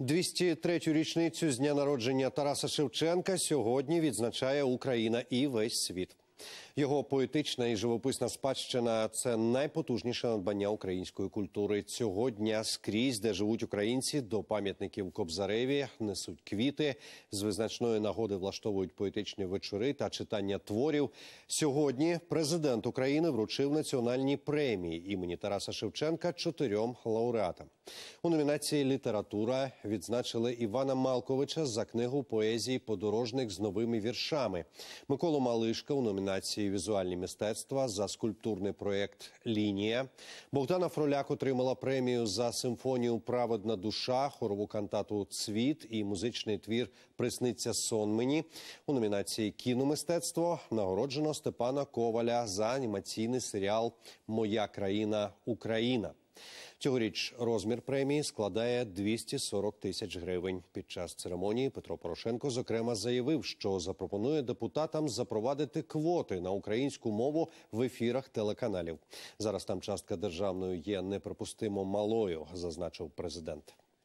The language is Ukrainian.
203-ю річницю з дня народження Тараса Шевченка сьогодні відзначає Україна і весь світ. Його поетична і живописна спадщина це найпотужніше надбання української культури. Цього дня скрізь, де живуть українці, до пам'ятників Кобзареві несуть квіти з визначної нагоди влаштовують поетичні вечори та читання творів. Сьогодні президент України вручив національні премії імені Тараса Шевченка чотирьом лауреатам. У номінації Література відзначили Івана Малковича за книгу поезії Подорожник з новими віршами. Миколу Малишка у номінації і візуальні мистецтва за скульптурний проєкт Лінія Богдана Фроляк отримала премію за симфонію Праведна душа, хорову кантату Цвіт і музичний твір Присниться сон мені у номінації Кіномистецтво нагороджено Степана Коваля за анімаційний серіал Моя країна Україна. Цьогоріч розмір премії складає 240 тисяч гривень. Під час церемонії Петро Порошенко зокрема заявив, що запропонує депутатам запровадити квоти на українську мову в ефірах телеканалів. Зараз там частка державної є неприпустимо малою, зазначив президент.